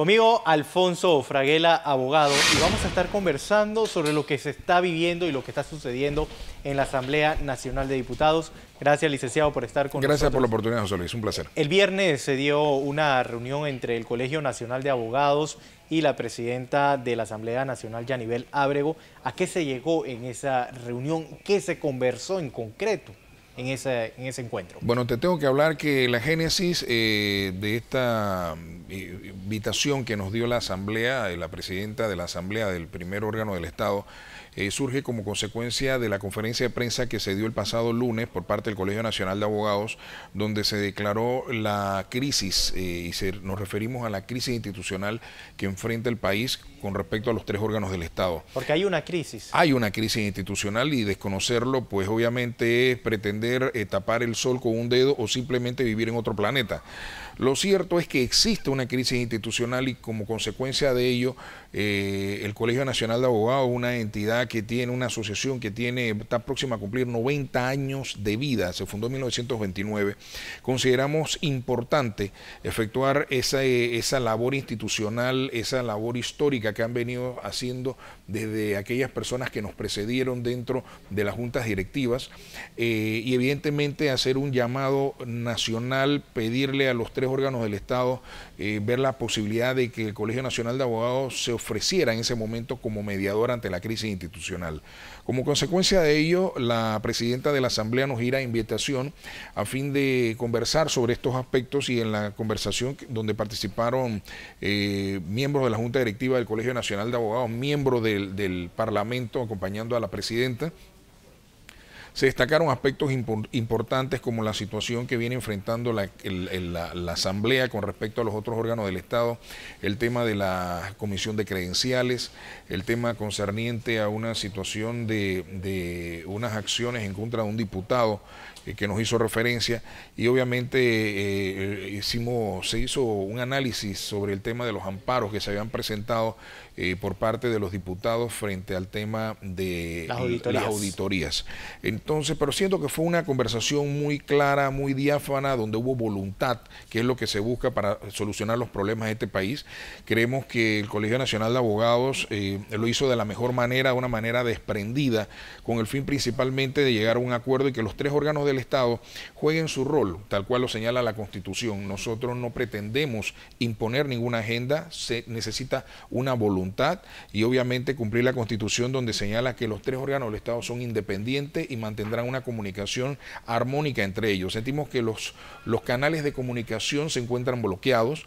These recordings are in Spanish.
Conmigo Alfonso Fraguela, abogado, y vamos a estar conversando sobre lo que se está viviendo y lo que está sucediendo en la Asamblea Nacional de Diputados. Gracias, licenciado, por estar con nosotros. Gracias por la oportunidad, José Luis, un placer. El viernes se dio una reunión entre el Colegio Nacional de Abogados y la presidenta de la Asamblea Nacional, Yanivel Ábrego. ¿A qué se llegó en esa reunión? ¿Qué se conversó en concreto? en ese, en ese encuentro. Bueno, te tengo que hablar que la génesis eh, de esta eh, invitación que nos dio la Asamblea, eh, la presidenta de la Asamblea del primer órgano del Estado, surge como consecuencia de la conferencia de prensa que se dio el pasado lunes por parte del Colegio Nacional de Abogados, donde se declaró la crisis y nos referimos a la crisis institucional que enfrenta el país con respecto a los tres órganos del Estado. Porque hay una crisis. Hay una crisis institucional y desconocerlo, pues obviamente es pretender eh, tapar el sol con un dedo o simplemente vivir en otro planeta. Lo cierto es que existe una crisis institucional y como consecuencia de ello, eh, el Colegio Nacional de Abogados, una entidad que tiene una asociación que tiene está próxima a cumplir 90 años de vida, se fundó en 1929, consideramos importante efectuar esa, eh, esa labor institucional, esa labor histórica que han venido haciendo desde aquellas personas que nos precedieron dentro de las juntas directivas y y evidentemente hacer un llamado nacional, pedirle a los tres órganos del Estado eh, ver la posibilidad de que el Colegio Nacional de Abogados se ofreciera en ese momento como mediador ante la crisis institucional. Como consecuencia de ello, la presidenta de la Asamblea nos gira invitación a fin de conversar sobre estos aspectos y en la conversación donde participaron eh, miembros de la Junta Directiva del Colegio Nacional de Abogados, miembros del Parlamento acompañando a la presidenta. Se destacaron aspectos importantes como la situación que viene enfrentando la, Asamblea con respecto a los otros órganos del Estado, el tema de la Comisión de Credenciales, el tema concerniente a una situación de, de unas acciones en contra de un diputado eh, que nos hizo referencia y obviamente eh, eh, hicimos, se hizo un análisis sobre el tema de los amparos que se habían presentado por parte de los diputados frente al tema de las auditorías. Entonces, pero siento que fue una conversación muy clara, muy diáfana, donde hubo voluntad, que es lo que se busca para solucionar los problemas de este país. Creemos que el Colegio Nacional de Abogados eh, lo hizo de la mejor manera, de una manera desprendida, con el fin principalmente de llegar a un acuerdo y que los tres órganos del Estado jueguen su rol, tal cual lo señala la Constitución. Nosotros no pretendemos imponer ninguna agenda, se necesita una voluntad y obviamente cumplir la Constitución donde señala que los tres órganos del Estado son independientes y mandatorios mantendrán una comunicación armónica entre ellos. Sentimos que los, canales de comunicación se encuentran bloqueados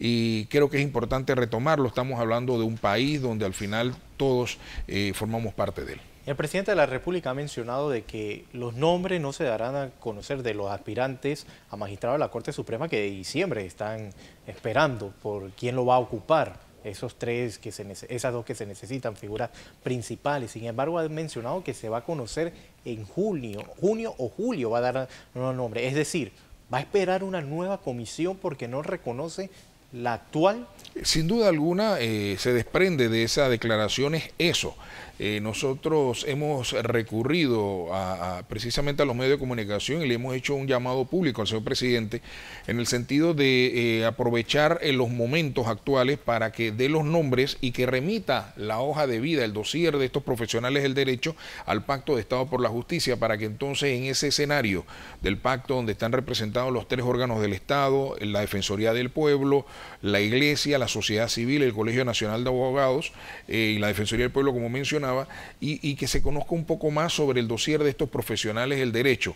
y creo que es importante retomarlo. Estamos hablando de un país donde al final todos eh, formamos parte de él. El presidente de la República ha mencionado de que los nombres no se darán a conocer de los aspirantes a magistrado de la Corte Suprema que de diciembre están esperando por quién lo va a ocupar esos tres que se, esas dos que se necesitan, figuras principales. Sin embargo, han mencionado que se va a conocer en junio, junio o julio va a dar nuevo nombre. Es decir, va a esperar una nueva comisión porque no reconoce la actual? Sin duda alguna eh, se desprende de esa declaración es eso. Eh, nosotros hemos recurrido a, precisamente a los medios de comunicación y le hemos hecho un llamado público al señor presidente en el sentido de eh, aprovechar en los momentos actuales para que dé los nombres y que remita la hoja de vida, el dossier de estos profesionales del derecho al Pacto de Estado por la Justicia, para que entonces en ese escenario del pacto donde están representados los tres órganos del Estado, la Defensoría del Pueblo, la iglesia, la sociedad civil, el Colegio Nacional de Abogados eh, y la Defensoría del Pueblo, como mencionaba, y, que se conozca un poco más sobre el dossier de estos profesionales del derecho.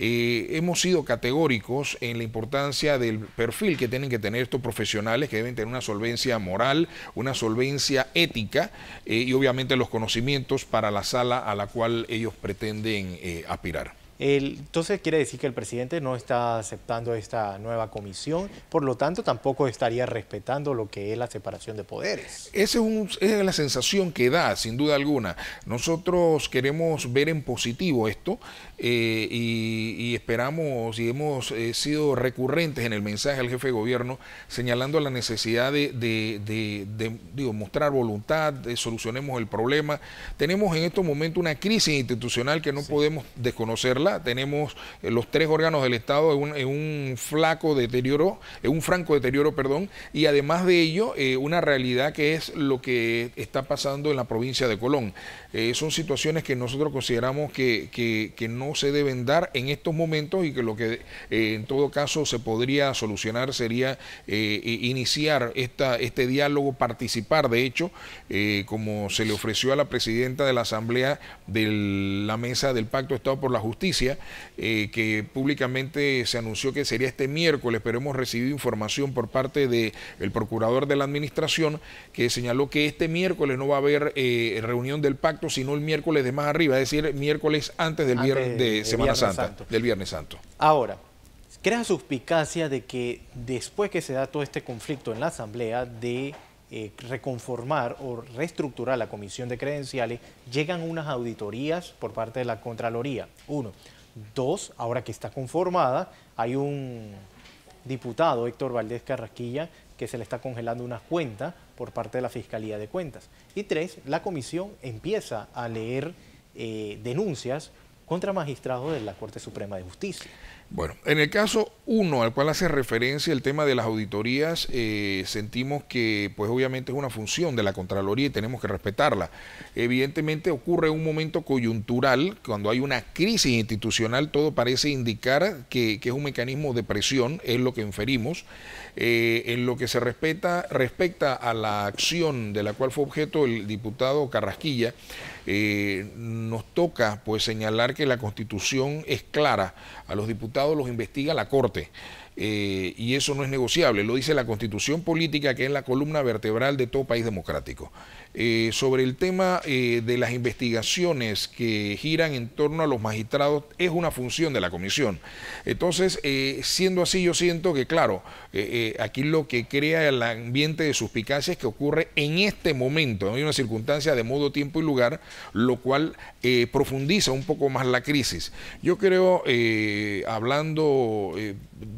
Eh, hemos sido categóricos en la importancia del perfil que tienen que tener estos profesionales, que deben tener una solvencia moral, una solvencia ética eh, y obviamente los conocimientos para la sala a la cual ellos pretenden aspirar entonces quiere decir que el presidente no está aceptando esta nueva comisión, por lo tanto tampoco estaría respetando lo que es la separación de poderes. Esa es, la sensación que da, sin duda alguna. Nosotros queremos ver en positivo esto eh, y, esperamos y hemos eh, sido recurrentes en el mensaje al jefe de gobierno señalando la necesidad de, de mostrar voluntad, solucionemos el problema. Tenemos en estos momentos una crisis institucional que no podemos desconocerla tenemos eh, los tres órganos del Estado en un, flaco deterioro, en un franco deterioro, perdón, y además de ello, eh, una realidad que es lo que está pasando en la provincia de Colón. Eh, son situaciones que nosotros consideramos que, no se deben dar en estos momentos y que lo que en todo caso se podría solucionar sería iniciar esta, este diálogo, participar, de hecho, como se le ofreció a la presidenta de la Asamblea de la Mesa del Pacto de Estado por la Justicia eh, que públicamente se anunció que sería este miércoles, pero hemos recibido información por parte del procurador de la administración que señaló que este miércoles no va a haber eh, reunión del pacto, sino el miércoles de más arriba, es decir, miércoles antes del viernes de, Semana Santa, del Viernes Santo. Ahora, crea suspicacia de que después que se da todo este conflicto en la Asamblea de eh, reconformar o reestructurar la comisión de credenciales, llegan unas auditorías por parte de la Contraloría. Uno. Dos, ahora que está conformada, hay un diputado, Héctor Valdés Carrasquilla, que se le está congelando unas cuentas por parte de la Fiscalía de Cuentas. Y tres, la comisión empieza a leer eh, denuncias contra magistrados de la Corte Suprema de Justicia. Bueno, en el caso 1 al cual hace referencia el tema de las auditorías, eh, sentimos que pues obviamente es una función de la Contraloría y tenemos que respetarla. Evidentemente ocurre un momento coyuntural, cuando hay una crisis institucional, todo parece indicar que, es un mecanismo de presión, es lo que inferimos. Eh, en lo que se respeta, respecta a la acción de la cual fue objeto el diputado Carrasquilla, eh, nos toca pues señalar que la Constitución es clara a los diputados los investiga la Corte. Eh, y eso no es negociable, lo dice la constitución política que es la columna vertebral de todo país democrático. Eh, sobre el tema eh, de las investigaciones que giran en torno a los magistrados, es una función de la comisión. Entonces, siendo así, yo siento que, claro, aquí lo que crea el ambiente de suspicacia es que ocurre en este momento, hay una circunstancia de modo, tiempo y lugar, lo cual profundiza un poco más la crisis. Yo creo, hablando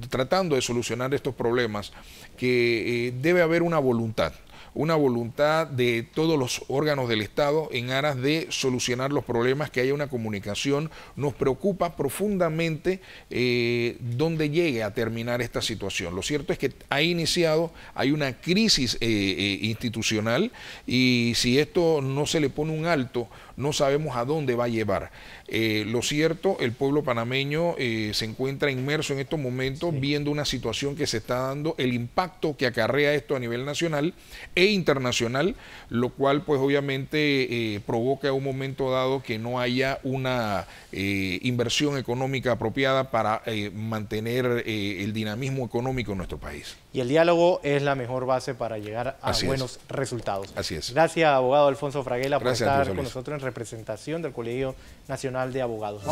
tratando de solucionar estos problemas, que eh, debe haber una voluntad una voluntad de todos los órganos del Estado en aras de solucionar los problemas, que haya una comunicación. Nos preocupa profundamente eh, dónde llegue a terminar esta situación. Lo cierto es que ha iniciado, hay una crisis eh, eh, institucional y si esto no se le pone un alto, no sabemos a dónde va a llevar. lo cierto, el pueblo panameño se encuentra inmerso en estos momentos viendo una situación que se está dando, el impacto que acarrea esto a nivel nacional e internacional, lo cual pues obviamente eh, provoca un momento dado que no haya una eh, inversión económica apropiada para eh, mantener eh, el dinamismo económico en nuestro país. Y el diálogo es la mejor base para llegar a buenos resultados. Así es. Gracias, abogado Alfonso Fraguela, por estar con nosotros en representación del Colegio Nacional de Abogados.